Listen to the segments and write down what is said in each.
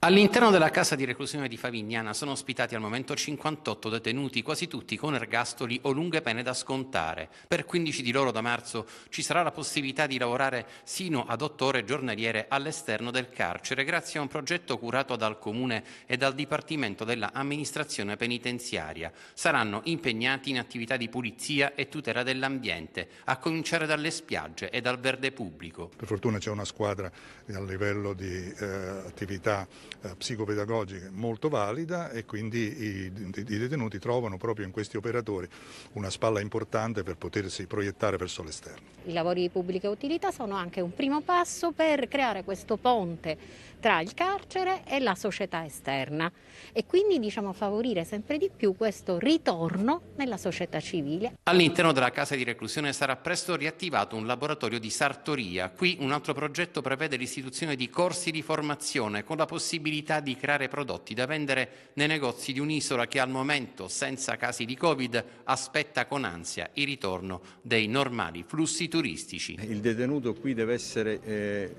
All'interno della casa di reclusione di Favignana sono ospitati al momento 58 detenuti, quasi tutti con ergastoli o lunghe pene da scontare. Per 15 di loro da marzo ci sarà la possibilità di lavorare sino ad 8 ore giornaliere all'esterno del carcere, grazie a un progetto curato dal Comune e dal Dipartimento dell'Amministrazione Penitenziaria. Saranno impegnati in attività di pulizia e tutela dell'ambiente, a cominciare dalle spiagge e dal verde pubblico. Per fortuna c'è una squadra a livello di eh, attività eh, psicopedagogica molto valida e quindi i, i detenuti trovano proprio in questi operatori una spalla importante per potersi proiettare verso l'esterno. I lavori di pubblica utilità sono anche un primo passo per creare questo ponte tra il carcere e la società esterna e quindi diciamo, favorire sempre di più questo ritorno nella società civile. All'interno della casa di reclusione sarà presto riattivato un laboratorio di sartoria. Qui un altro progetto prevede l'istituzione di corsi di formazione con la possibilità possibilità di creare prodotti da vendere nei negozi di un'isola che al momento, senza casi di Covid, aspetta con ansia il ritorno dei normali flussi turistici. Eh, il detenuto qui deve essere eh,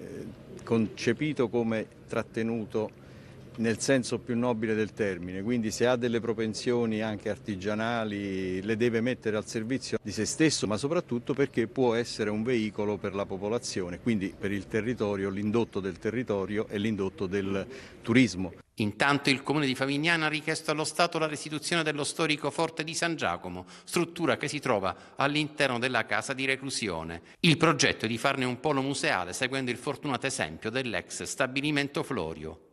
concepito come trattenuto nel senso più nobile del termine, quindi se ha delle propensioni anche artigianali le deve mettere al servizio di se stesso, ma soprattutto perché può essere un veicolo per la popolazione, quindi per il territorio, l'indotto del territorio e l'indotto del turismo. Intanto il comune di Favignana ha richiesto allo Stato la restituzione dello storico forte di San Giacomo, struttura che si trova all'interno della casa di reclusione. Il progetto è di farne un polo museale seguendo il fortunato esempio dell'ex stabilimento Florio.